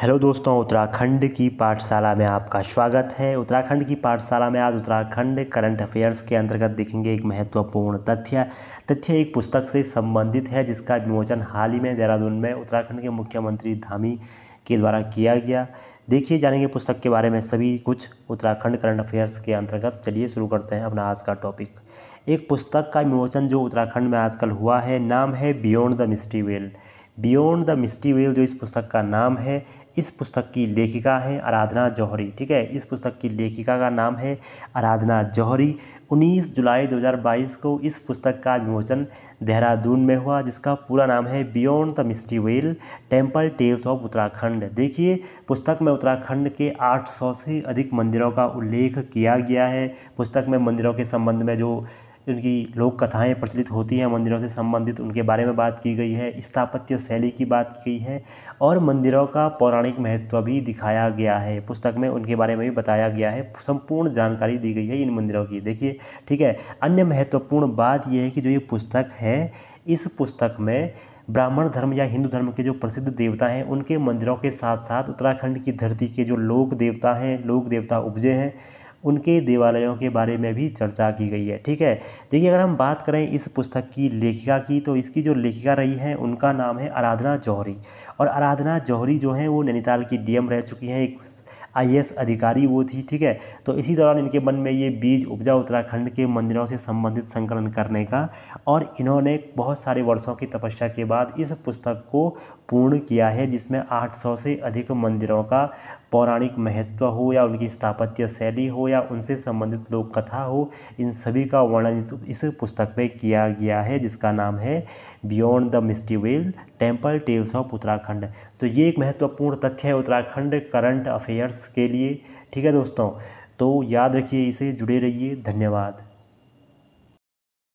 hello दोस्तों उत्तराखंड की पाठशाला में आपका स्वागत है उत्तराखंड की पाठशाला में आज उत्तराखंड करंट अफेयर्स के अंतर्गत देखेंगे एक महत्वपूर्ण तथ्य तथ्य एक पुस्तक से संबंधित है जिसका विमोचन हाल ही में देहरादून में उत्तराखंड के मुख्यमंत्री धामी के द्वारा किया गया देखिए जानेंगे पुस्तक के बारे में सभी कुछ उत्तराखंड करंट अफेयर्स के अंतर्गत चलिए शुरू करते हैं अपना आज का टॉपिक एक पुस्तक का विमोचन जो उत्तराखंड में आजकल हुआ है नाम है beyond the mystery veil beyond the mystery veil जो इस पुस्तक का नाम है इस पुस्तक की लेखिका है आराधना जौहरी ठीक है इस पुस्तक की लेखिका का नाम है आराधना जौहरी 19 जुलाई 2022 को इस पुस्तक का विमोचन देहरादून में हुआ जिसका पूरा नाम है beyond the mystery veil temple tales of Uttarakhand देखिए पुस्तक में उत्तराखंड के 800 से अधिक मंदिरों का उल्लेख किया गया है पुस्तक में मंदिरों के संबंध में जो जिनकी लोक कथाएं प्रचलित होती हैं मंदिरों से संबंधित उनके बारे में बात की गई है स्थापत्य शैली की बात की गई है और मंदिरों का पौराणिक महत्व भी दिखाया गया है पुस्तक में उनके बारे में भी बताया गया है संपूर्ण जानकारी दी गई है इन मंदिरों की देखिए ठीक है अन्य महत्वपूर्ण बात यह है कि जो ये पुस्तक है इस पुस्तक में ब्राह्मण धर्म या हिंदू धर्म के जो प्रसिद्ध देवता हैं उनके मंदिरों के साथ साथ उत्तराखंड की धरती के जो लोक देवता हैं लोक देवता उपजे हैं उनके देवालयों के बारे में भी चर्चा की गई है ठीक है देखिए अगर हम बात करें इस पुस्तक की लेखिका की तो इसकी जो लेखिका रही हैं उनका नाम है आराधना जौहरी और आराधना जौहरी जो हैं वो नैनीताल की डीएम रह चुकी हैं एक आई अधिकारी वो थी ठीक है तो इसी दौरान इनके मन में ये बीज उपजा उत्तराखंड के मंदिरों से संबंधित संकलन करने का और इन्होंने बहुत सारे वर्षों की तपस्या के बाद इस पुस्तक को पूर्ण किया है जिसमें 800 से अधिक मंदिरों का पौराणिक महत्व हो या उनकी स्थापत्य शैली हो या उनसे संबंधित लोक कथा हो इन सभी का वर्णन इस पुस्तक में किया गया है जिसका नाम है beyond the misty veil temple tales of Uttarakhand तो ये एक महत्वपूर्ण तथ्य है उत्तराखंड करंट अफेयर्स के लिए ठीक है दोस्तों तो याद रखिए इसे जुड़े रहिए धन्यवाद